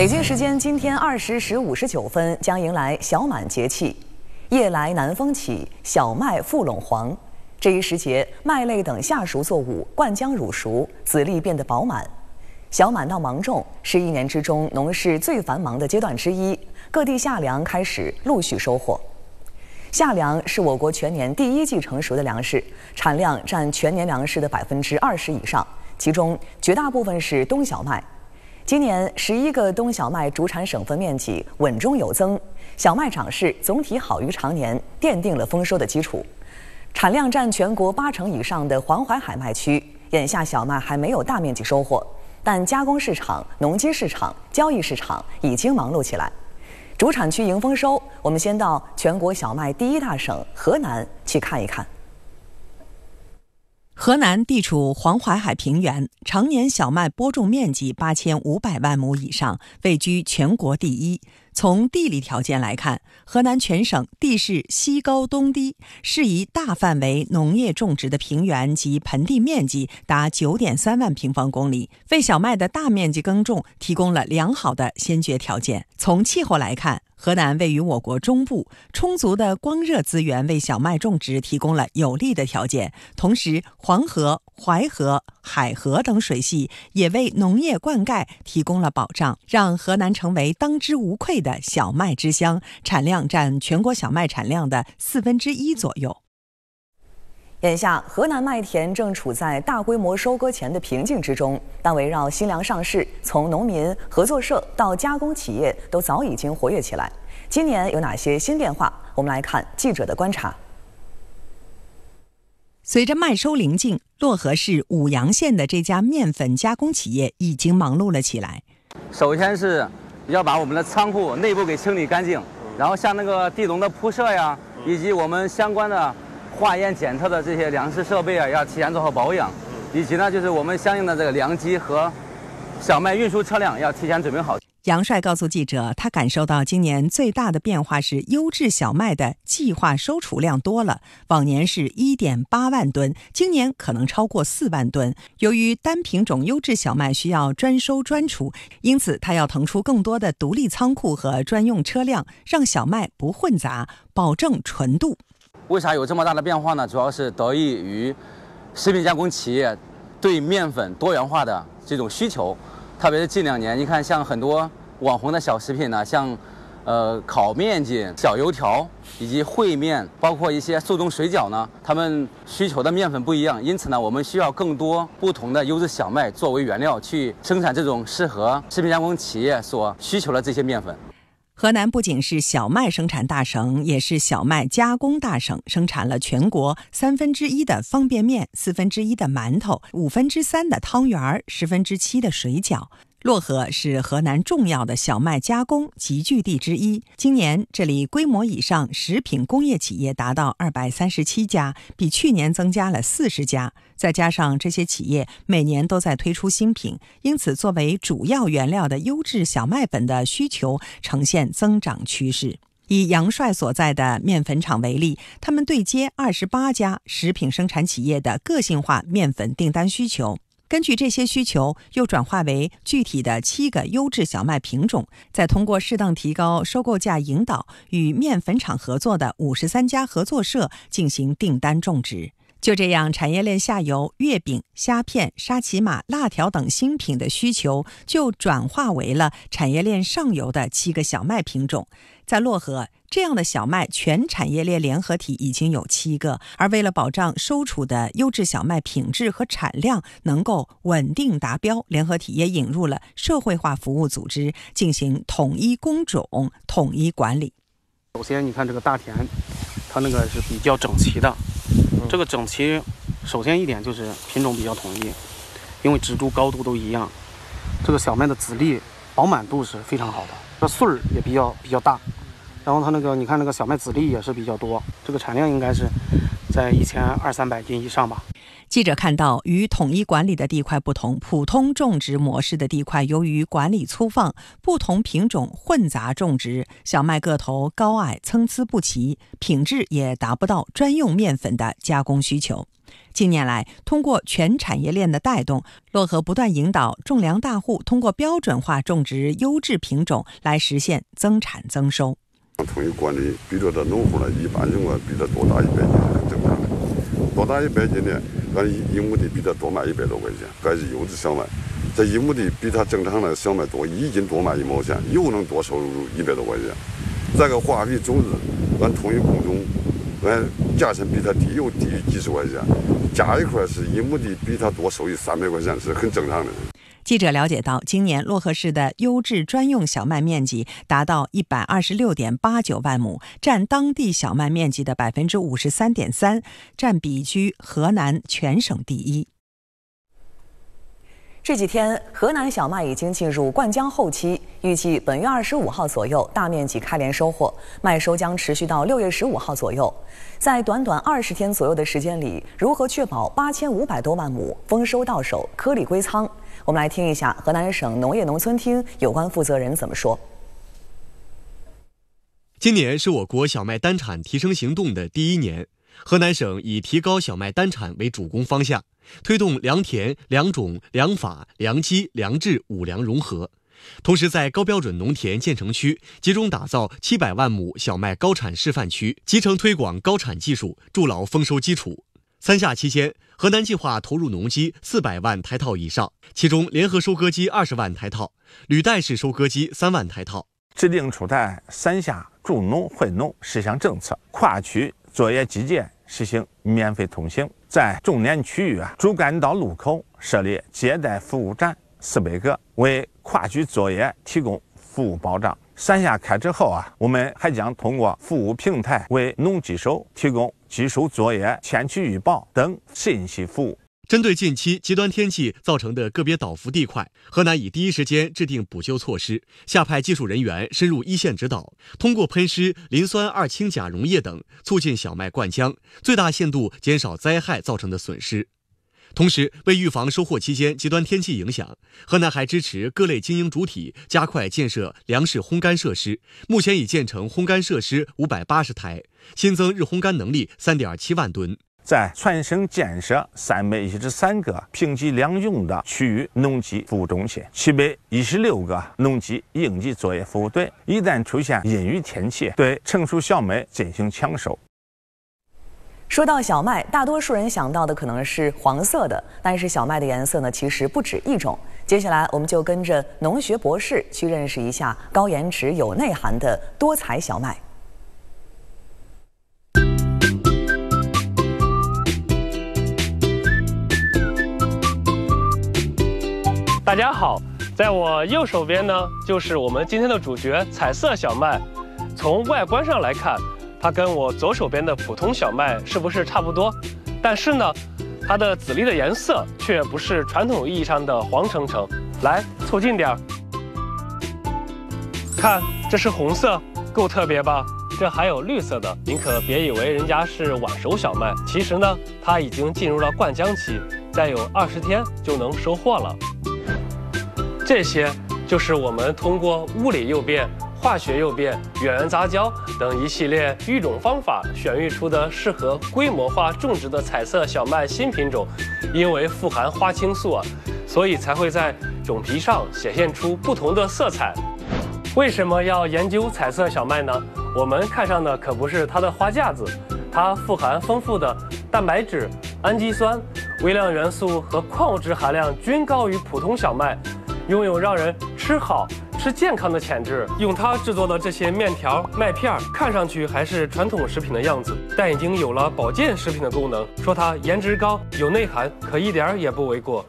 北京时间今天二十时五十九分将迎来小满节气。夜来南风起，小麦覆陇黄。这一时节，麦类等夏熟作物灌浆乳熟，籽粒变得饱满。小满到芒种是一年之中农事最繁忙的阶段之一，各地夏粮开始陆续收获。夏粮是我国全年第一季成熟的粮食，产量占全年粮食的百分之二十以上，其中绝大部分是冬小麦。今年十一个冬小麦主产省份面积稳中有增，小麦长势总体好于常年，奠定了丰收的基础。产量占全国八成以上的黄淮海麦区，眼下小麦还没有大面积收获，但加工市场、农机市场、交易市场已经忙碌起来。主产区迎丰收，我们先到全国小麦第一大省河南去看一看。河南地处黄淮海平原，常年小麦播种面积八千五百万亩以上，位居全国第一。从地理条件来看，河南全省地势西高东低，适宜大范围农业种植的平原及盆地面积达九点三万平方公里，为小麦的大面积耕种提供了良好的先决条件。从气候来看，河南位于我国中部，充足的光热资源为小麦种植提供了有利的条件。同时，黄河、淮河、海河等水系也为农业灌溉提供了保障，让河南成为当之无愧的小麦之乡，产量占全国小麦产量的四分之一左右。眼下，河南麦田正处在大规模收割前的瓶颈之中，但围绕新粮上市，从农民、合作社到加工企业都早已经活跃起来。今年有哪些新变化？我们来看记者的观察。随着麦收临近，漯河市舞阳县的这家面粉加工企业已经忙碌了起来。首先是要把我们的仓库内部给清理干净，然后像那个地笼的铺设呀，以及我们相关的。化验检测的这些粮食设备啊，要提前做好保养，以及呢，就是我们相应的这个粮机和小麦运输车辆要提前准备好。杨帅告诉记者，他感受到今年最大的变化是优质小麦的计划收储量多了，往年是一点八万吨，今年可能超过四万吨。由于单品种优质小麦需要专收专储，因此他要腾出更多的独立仓库和专用车辆，让小麦不混杂，保证纯度。为啥有这么大的变化呢？主要是得益于食品加工企业对面粉多元化的这种需求，特别是近两年，你看像很多网红的小食品呢，像呃烤面筋、小油条以及烩面，包括一些速冻水饺呢，他们需求的面粉不一样，因此呢，我们需要更多不同的优质小麦作为原料，去生产这种适合食品加工企业所需求的这些面粉。河南不仅是小麦生产大省，也是小麦加工大省，生产了全国三分之一的方便面、四分之一的馒头、五分之三的汤圆儿、十分之七的水饺。漯河是河南重要的小麦加工集聚地之一。今年这里规模以上食品工业企业达到二百三十七家，比去年增加了四十家。再加上这些企业每年都在推出新品，因此作为主要原料的优质小麦粉的需求呈现增长趋势。以杨帅所在的面粉厂为例，他们对接二十八家食品生产企业的个性化面粉订单需求。根据这些需求，又转化为具体的七个优质小麦品种，再通过适当提高收购价引导，与面粉厂合作的五十三家合作社进行订单种植。就这样，产业链下游月饼、虾片、沙琪玛、辣条等新品的需求，就转化为了产业链上游的七个小麦品种。在漯河，这样的小麦全产业链联合体已经有七个。而为了保障收储的优质小麦品质和产量能够稳定达标，联合体也引入了社会化服务组织，进行统一工种、统一管理。首先，你看这个大田，它那个是比较整齐的。这个整齐，首先一点就是品种比较统一，因为植株高度都一样。这个小麦的籽粒饱满度是非常好的，这穗儿也比较比较大。然后它那个，你看那个小麦籽粒也是比较多，这个产量应该是在一千二三百斤以上吧。记者看到，与统一管理的地块不同，普通种植模式的地块由于管理粗放，不同品种混杂种植，小麦个头高矮参差不齐，品质也达不到专用面粉的加工需求。近年来，通过全产业链的带动，漯河不断引导种粮大户通过标准化种植优质品种，来实现增产增收。统一管理，比着这农户呢，一般情况比他多打一百斤，对吧？多打一百斤的，俺一亩地比他多卖一百多块钱，还是优质小麦。这一亩地比他正常的小麦多一斤多卖一毛钱，又能多收入一百多块钱。这个化肥种子，俺统一供种，俺价钱比他低，又低于几十块钱。加一块是一亩地比他多收益三百块钱，是很正常的。记者了解到，今年漯河市的优质专用小麦面积达到一百二十六点八九万亩，占当地小麦面积的百分之五十三点三，占比居河南全省第一。这几天，河南小麦已经进入灌浆后期，预计本月二十五号左右大面积开镰收获，麦收将持续到六月十五号左右。在短短二十天左右的时间里，如何确保八千五百多万亩丰收到手，颗粒归仓？我们来听一下河南省农业农村厅有关负责人怎么说。今年是我国小麦单产提升行动的第一年，河南省以提高小麦单产为主攻方向，推动良田、良种、良法、良机、良质五粮融合。同时，在高标准农田建成区集中打造七百万亩小麦高产示范区，集成推广高产技术，筑牢丰收基础。三夏期间，河南计划投入农机四百万台套以上，其中联合收割机二十万台套，履带式收割机三万台套。制定出台三夏助农惠农十项政策，跨区作业机件实行免费通行，在重点区域啊主干道路口设立接待服务站四百个，为跨区作业提供服务保障。三夏开之后啊，我们还将通过服务平台为农机手提供技术作业、天气预报等信息服务。针对近期极端天气造成的个别倒伏地块，河南已第一时间制定补救措施，下派技术人员深入一线指导，通过喷施磷酸二氢钾溶液等，促进小麦灌浆，最大限度减少灾害造成的损失。同时，为预防收获期间极端天气影响，河南还支持各类经营主体加快建设粮食烘干设施。目前已建成烘干设施五百八十台，新增日烘干能力三点七万吨。在全省建设三百一十三个平级两用的区域农机服务中心，七百一十六个农机应急作业服务队，一旦出现阴雨天气，对成熟小麦进行抢收。说到小麦，大多数人想到的可能是黄色的，但是小麦的颜色呢，其实不止一种。接下来，我们就跟着农学博士去认识一下高颜值、有内涵的多彩小麦。大家好，在我右手边呢，就是我们今天的主角——彩色小麦。从外观上来看。它跟我左手边的普通小麦是不是差不多？但是呢，它的籽粒的颜色却不是传统意义上的黄澄澄。来，凑近点儿，看，这是红色，够特别吧？这还有绿色的。您可别以为人家是晚熟小麦，其实呢，它已经进入了灌浆期，再有二十天就能收获了。这些就是我们通过物理诱变。化学诱变、远缘杂交等一系列育种方法选育出的适合规模化种植的彩色小麦新品种，因为富含花青素啊，所以才会在种皮上显现出不同的色彩。为什么要研究彩色小麦呢？我们看上的可不是它的花架子，它富含丰富的蛋白质、氨基酸、微量元素和矿物质含量均高于普通小麦，拥有让人吃好。是健康的潜质，用它制作的这些面条、麦片，看上去还是传统食品的样子，但已经有了保健食品的功能。说它颜值高、有内涵，可一点也不为过。